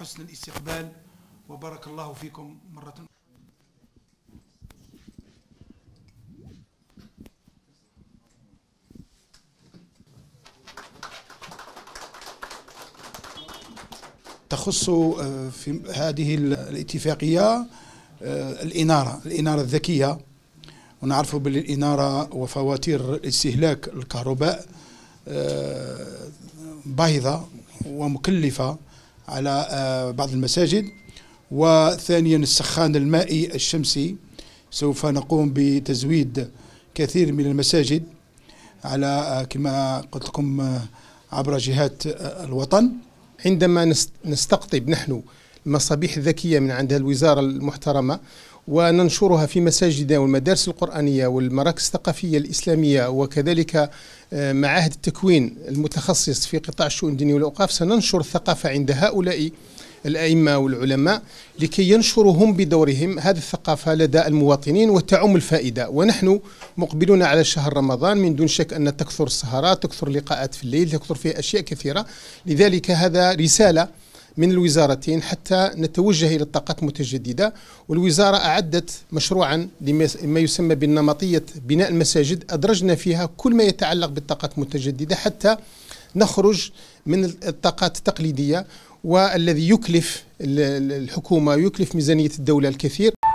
حسن الاستقبال وبارك الله فيكم مرة تخص آه، في هذه الاتفاقية آه، الإنارة الإنارة الذكية ونعرف بالإنارة وفواتير استهلاك الكهرباء آه، باهظة ومكلفة على آه، بعض المساجد وثانيا السخان المائي الشمسي سوف نقوم بتزويد كثير من المساجد على آه، كما قلت لكم آه، عبر جهات الوطن عندما نستقطب نحن مصابيح ذكية من عندها الوزارة المحترمة وننشرها في مساجدنا والمدارس القرآنية والمراكز الثقافية الإسلامية وكذلك آه، معاهد التكوين المتخصص في قطاع الشؤون الدينية والأوقاف سننشر الثقافة عند هؤلاء الأئمة والعلماء لكي ينشروا هم بدورهم هذه الثقافة لدى المواطنين وتعم الفائدة ونحن مقبلون على شهر رمضان من دون شك أن تكثر السهرات تكثر اللقاءات في الليل تكثر فيه أشياء كثيرة لذلك هذا رسالة من الوزارتين حتى نتوجه إلى الطاقات المتجددة والوزارة أعدت مشروعا لما يسمى بالنمطية بناء المساجد أدرجنا فيها كل ما يتعلق بالطاقات المتجددة حتى نخرج من الطاقات التقليدية والذي يكلف الحكومة يكلف ميزانية الدولة الكثير